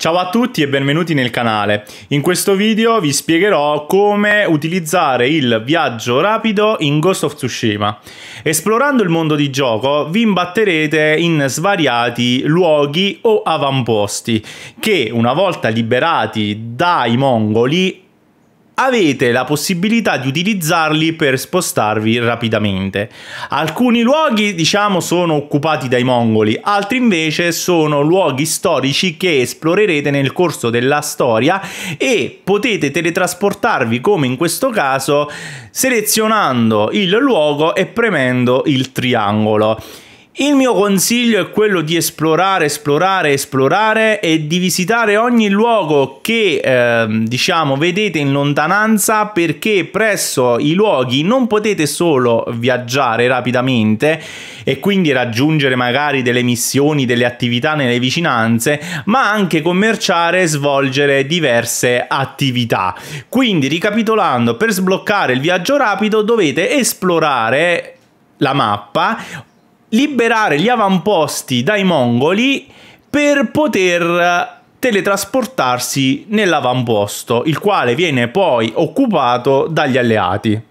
Ciao a tutti e benvenuti nel canale. In questo video vi spiegherò come utilizzare il viaggio rapido in Ghost of Tsushima. Esplorando il mondo di gioco vi imbatterete in svariati luoghi o avamposti che una volta liberati dai mongoli avete la possibilità di utilizzarli per spostarvi rapidamente. Alcuni luoghi, diciamo, sono occupati dai mongoli, altri invece sono luoghi storici che esplorerete nel corso della storia e potete teletrasportarvi come in questo caso selezionando il luogo e premendo il triangolo. Il mio consiglio è quello di esplorare, esplorare, esplorare e di visitare ogni luogo che eh, diciamo vedete in lontananza perché presso i luoghi non potete solo viaggiare rapidamente e quindi raggiungere magari delle missioni, delle attività nelle vicinanze, ma anche commerciare e svolgere diverse attività. Quindi ricapitolando, per sbloccare il viaggio rapido dovete esplorare la mappa liberare gli avamposti dai mongoli per poter eh, teletrasportarsi nell'avamposto, il quale viene poi occupato dagli alleati.